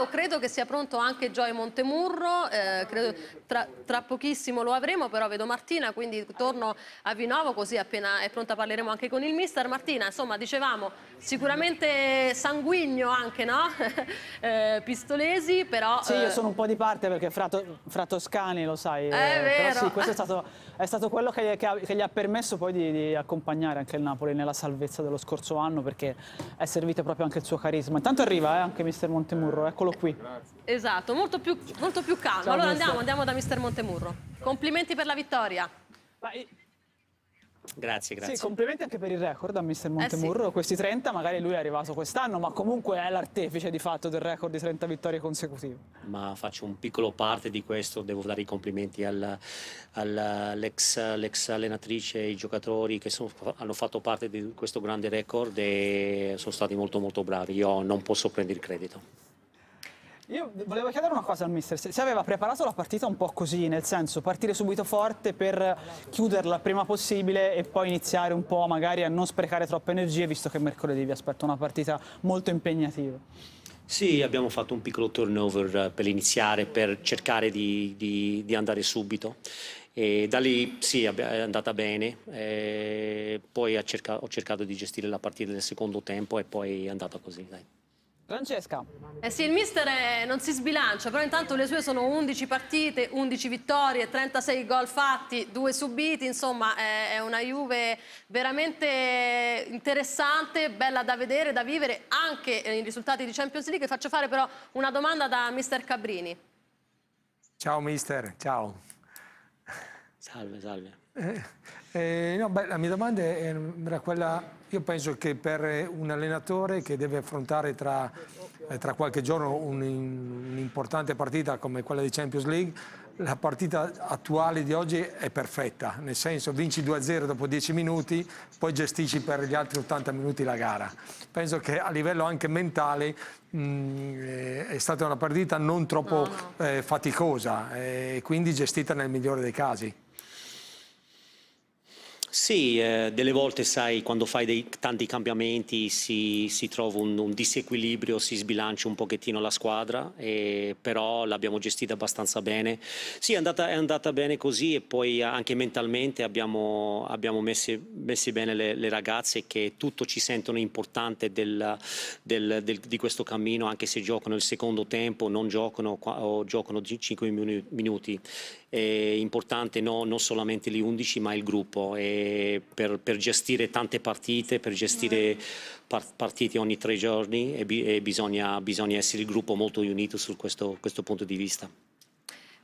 museo, credo che sia pronto anche Joy Montemurro, eh, credo, tra, tra, pochissimo lo avremo, però vedo Martina, quindi torno a Vinovo così appena è pronta parleremo anche con il mister. Martina, insomma dicevamo sicuramente sanguigno anche, no? eh, pistolesi, però... Sì, io eh, sono un po' di parte perché fra, to, fra toscani lo sai, è eh, sì, questo è stato, è stato quello che, che, che, gli ha permesso poi di, di accompagnare anche il Napoli nella salvezza dello scorso anno perché è servito proprio anche il suo carisma. Intanto arriva eh, anche mister Montemurro, eccolo eccolo qui. Grazie. Esatto, molto più, molto più calmo. Ciao, allora andiamo, andiamo, da mister Montemurro. Complimenti per la vittoria. Vai. Grazie, grazie. Sì, complimenti anche per il record a Mister Montemurro, eh sì. questi 30 magari lui è arrivato quest'anno, ma comunque è l'artefice di fatto del record di 30 vittorie consecutive. Ma faccio un piccolo parte di questo, devo dare i complimenti all'ex, allenatrice ai giocatori che sono, hanno fatto parte di questo grande record e sono stati molto molto bravi, io non posso prendere il credito. Io volevo chiedere una cosa al mister, se, aveva preparato la partita un po' così, nel senso partire subito forte per chiuderla prima possibile e poi iniziare un po' magari a non sprecare troppe energie, visto che mercoledì vi aspetta una partita molto impegnativa. Sì, abbiamo fatto un piccolo turnover per iniziare, per cercare di, di, di andare subito. E da lì sì, è andata bene, e poi ho cercato di gestire la partita nel secondo tempo e poi è andata così. Dai. Francesca. Eh sì, il mister eh, non si sbilancia, però intanto le sue sono 11 partite, 11 vittorie, 36 gol fatti, 2 subiti, insomma è una Juve veramente interessante, bella da vedere, da vivere, anche eh, in risultati di Champions League. Faccio fare però una domanda da mister Cabrini. Ciao mister, ciao. Salve, salve. Eh, eh, no, beh, la mia domanda era quella, io penso che per un allenatore che deve affrontare tra, eh, tra qualche giorno un'importante un partita come quella di Champions League, la partita attuale di oggi è perfetta, nel senso vinci 2-0 dopo 10 minuti, poi gestisci per gli altri 80 minuti la gara. Penso che a livello anche mentale mh, mm, eh, è stata una partita non troppo no, no. Eh, faticosa eh, e quindi gestita nel migliore dei casi. Sì, eh, delle volte sai, quando fai dei, tanti cambiamenti si, si trova un, un, disequilibrio, si sbilancia un pochettino la squadra, e, però l'abbiamo gestita abbastanza bene. Sì, è andata, è andata, bene così e poi anche mentalmente abbiamo, abbiamo messe, messe, bene le, le, ragazze che tutto ci sentono importante del, del, del, di questo cammino, anche se giocano il secondo tempo, non giocano o giocano 5 minuti è importante no, non solamente gli 11 ma il gruppo per, per, gestire tante partite, per gestire partite ogni tre giorni e bisogna, bisogna, essere il gruppo molto unito su questo, questo punto di vista.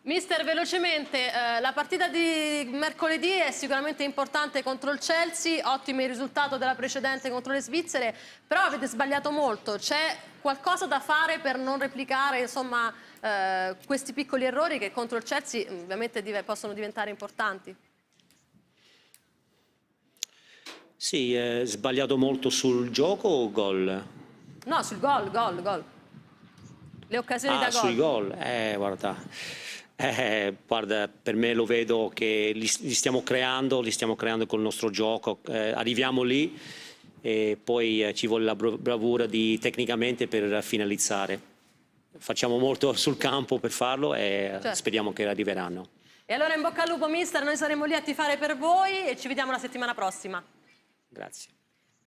Mister, velocemente, eh, la partita di mercoledì è sicuramente importante contro il Chelsea, ottimo il risultato della precedente contro le Svizzere, però avete sbagliato molto, c'è qualcosa da fare per non replicare insomma, eh, questi piccoli errori che contro il Chelsea mm, ovviamente possono diventare importanti? Sì, eh, sbagliato molto sul gioco o gol? No, sul gol, gol, gol. Le occasioni ah, da gol. Ah, sui gol, eh, guarda... Eh, guarda, per me lo vedo che li, li, stiamo creando, li stiamo creando col nostro gioco, eh, arriviamo lì e poi eh, ci vuole la bravura di, tecnicamente per finalizzare. Facciamo molto sul campo per farlo e certo. speriamo che arriveranno. E allora in bocca al lupo mister, noi saremo lì a tifare per voi e ci vediamo la settimana prossima. Grazie.